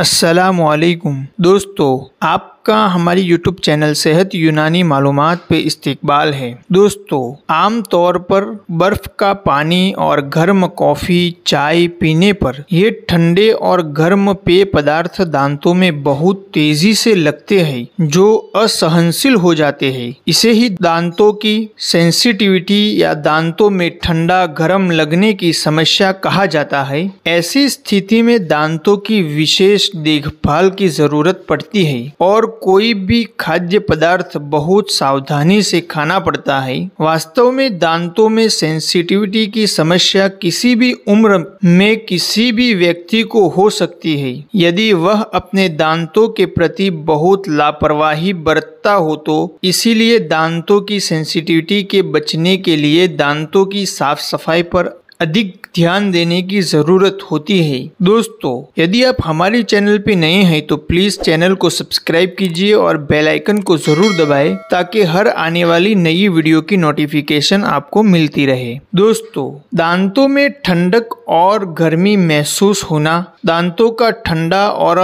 अस्सलाम दोस्तों आप आपका हमारी यूट्यूब चैनल सेहत यूनानी मालूम पे इस्तकबाल है दोस्तों आम तौर पर बर्फ का पानी और गर्म कॉफ़ी चाय पीने पर यह ठंडे और गर्म पेय पदार्थ दांतों में बहुत तेजी से लगते हैं जो असहनशील हो जाते हैं इसे ही दांतों की सेंसिटिविटी या दांतों में ठंडा गर्म लगने की समस्या कहा जाता है ऐसी स्थिति में दांतों की विशेष देखभाल की जरूरत पड़ती है और कोई भी खाद्य पदार्थ बहुत सावधानी से खाना पड़ता है वास्तव में दांतों में सेंसिटिविटी की समस्या किसी भी उम्र में किसी भी व्यक्ति को हो सकती है यदि वह अपने दांतों के प्रति बहुत लापरवाही बरतता हो तो इसीलिए दांतों की सेंसिटिविटी के बचने के लिए दांतों की साफ सफाई पर अधिक ध्यान देने की जरूरत होती है दोस्तों यदि आप हमारे चैनल पे नए हैं तो प्लीज चैनल को सब्सक्राइब कीजिए और बेल आइकन को जरूर दबाएं ताकि हर आने वाली नई वीडियो की नोटिफिकेशन आपको मिलती रहे दोस्तों दांतों में ठंडक और गर्मी महसूस होना दांतों का ठंडा और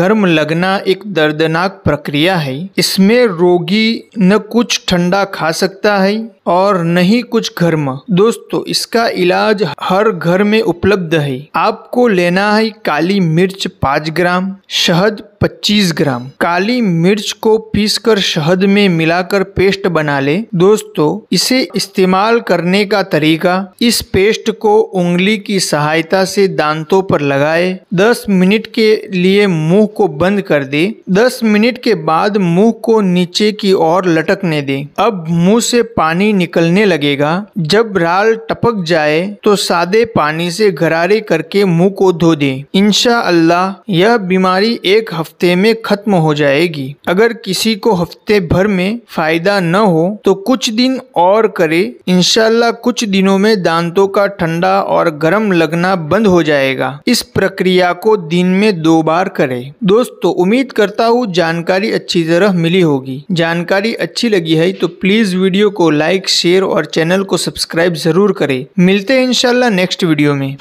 गर्म लगना एक दर्दनाक प्रक्रिया है इसमें रोगी न कुछ ठंडा खा सकता है और नहीं कुछ घर में दोस्तों इसका इलाज हर घर में उपलब्ध है आपको लेना है काली मिर्च पाँच ग्राम शहद 25 ग्राम काली मिर्च को पीसकर शहद में मिलाकर पेस्ट बना ले दोस्तों इसे इस्तेमाल करने का तरीका इस पेस्ट को उंगली की सहायता से दांतों पर लगाए 10 मिनट के लिए मुंह को बंद कर दे 10 मिनट के बाद मुंह को नीचे की ओर लटकने दे अब मुंह से पानी निकलने लगेगा जब राल टपक जाए तो सादे पानी से घरारे करके मुंह को धो दे इनशा अल्लाह यह बीमारी एक हफ्ते हफ्ते में खत्म हो जाएगी अगर किसी को हफ्ते भर में फायदा न हो तो कुछ दिन और करे इनशाला कुछ दिनों में दांतों का ठंडा और गर्म लगना बंद हो जाएगा इस प्रक्रिया को दिन में दो बार करे दोस्तों उम्मीद करता हूँ जानकारी अच्छी तरह मिली होगी जानकारी अच्छी लगी है तो प्लीज वीडियो को लाइक शेयर और चैनल को सब्सक्राइब जरूर करें मिलते हैं इंशाल्लाह नेक्स्ट वीडियो में